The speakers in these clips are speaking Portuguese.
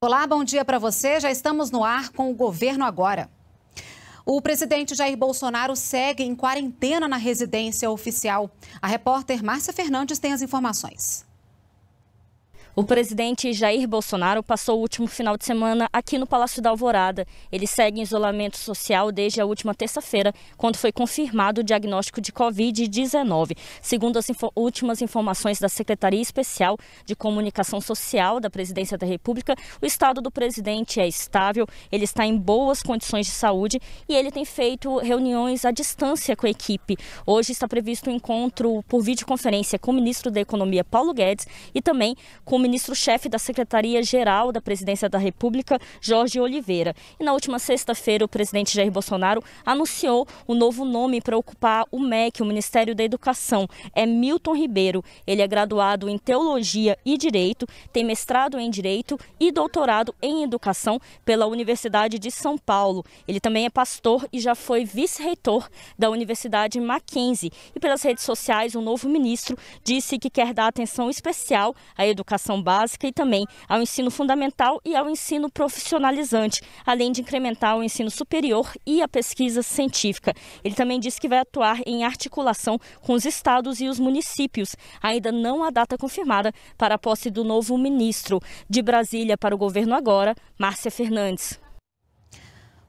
Olá, bom dia para você. Já estamos no ar com o governo agora. O presidente Jair Bolsonaro segue em quarentena na residência oficial. A repórter Márcia Fernandes tem as informações. O presidente Jair Bolsonaro passou o último final de semana aqui no Palácio da Alvorada. Ele segue em isolamento social desde a última terça-feira, quando foi confirmado o diagnóstico de Covid-19. Segundo as info últimas informações da Secretaria Especial de Comunicação Social da Presidência da República, o estado do presidente é estável, ele está em boas condições de saúde e ele tem feito reuniões à distância com a equipe. Hoje está previsto um encontro por videoconferência com o ministro da Economia, Paulo Guedes, e também com o ministro-chefe da Secretaria-Geral da Presidência da República, Jorge Oliveira. E na última sexta-feira, o presidente Jair Bolsonaro anunciou o novo nome para ocupar o MEC, o Ministério da Educação. É Milton Ribeiro. Ele é graduado em Teologia e Direito, tem mestrado em Direito e doutorado em Educação pela Universidade de São Paulo. Ele também é pastor e já foi vice-reitor da Universidade Mackenzie. E pelas redes sociais, o novo ministro disse que quer dar atenção especial à educação educação básica e também ao ensino fundamental e ao ensino profissionalizante, além de incrementar o ensino superior e a pesquisa científica. Ele também disse que vai atuar em articulação com os estados e os municípios. Ainda não há data confirmada para a posse do novo ministro. De Brasília para o governo agora, Márcia Fernandes.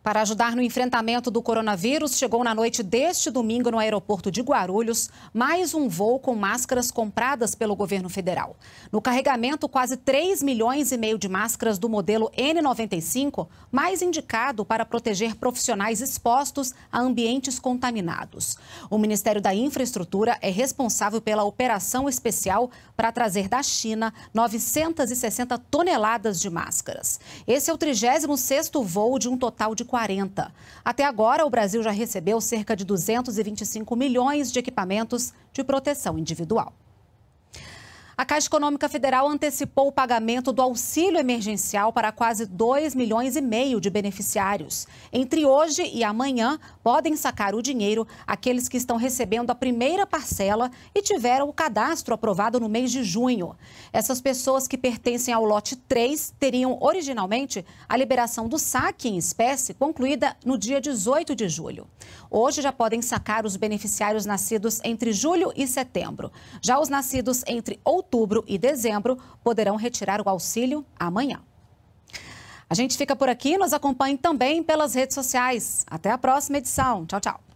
Para ajudar no enfrentamento do coronavírus, chegou na noite deste domingo no aeroporto de Guarulhos mais um voo com máscaras compradas pelo governo federal. No carregamento, quase 3 milhões e meio de máscaras do modelo N95, mais indicado para proteger profissionais expostos a ambientes contaminados. O Ministério da Infraestrutura é responsável pela operação especial para trazer da China 960 toneladas de máscaras. Esse é o 36º voo de um total de 40 40. Até agora, o Brasil já recebeu cerca de 225 milhões de equipamentos de proteção individual. A Caixa Econômica Federal antecipou o pagamento do auxílio emergencial para quase 2 milhões e meio de beneficiários. Entre hoje e amanhã, podem sacar o dinheiro aqueles que estão recebendo a primeira parcela e tiveram o cadastro aprovado no mês de junho. Essas pessoas que pertencem ao lote 3 teriam originalmente a liberação do saque em espécie concluída no dia 18 de julho. Hoje já podem sacar os beneficiários nascidos entre julho e setembro. Já os nascidos entre outubro outubro e dezembro poderão retirar o auxílio amanhã. A gente fica por aqui, nos acompanhe também pelas redes sociais. Até a próxima edição. Tchau, tchau.